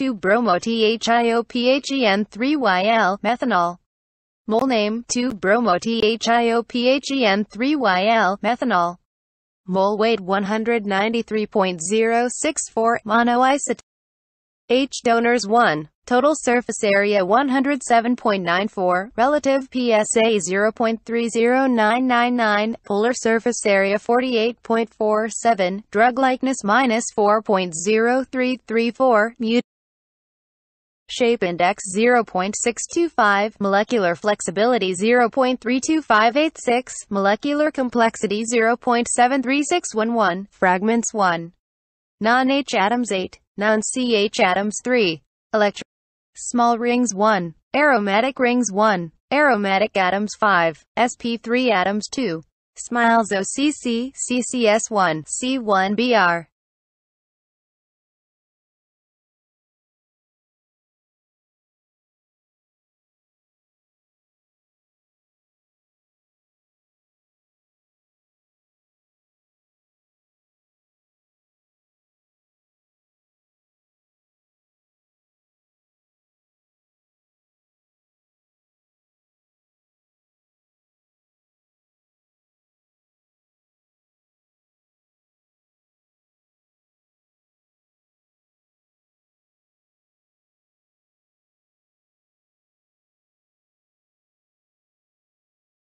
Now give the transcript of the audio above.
2-bromothiopen3-YL methanol. Mole name 2-bromothiopen3-YL methanol. Mole weight 193.064 monoisotope. H donors 1. Total surface area 107.94, relative PSA 0.30999, polar surface area 48.47, drug likeness minus 4.0334, mute shape index 0.625, molecular flexibility 0.32586, molecular complexity 0.73611, fragments 1, non-H atoms 8, non-CH atoms 3, electron small rings 1, aromatic rings 1, aromatic atoms 5, sp3 atoms 2, smiles OCC, CCS1, C1BR.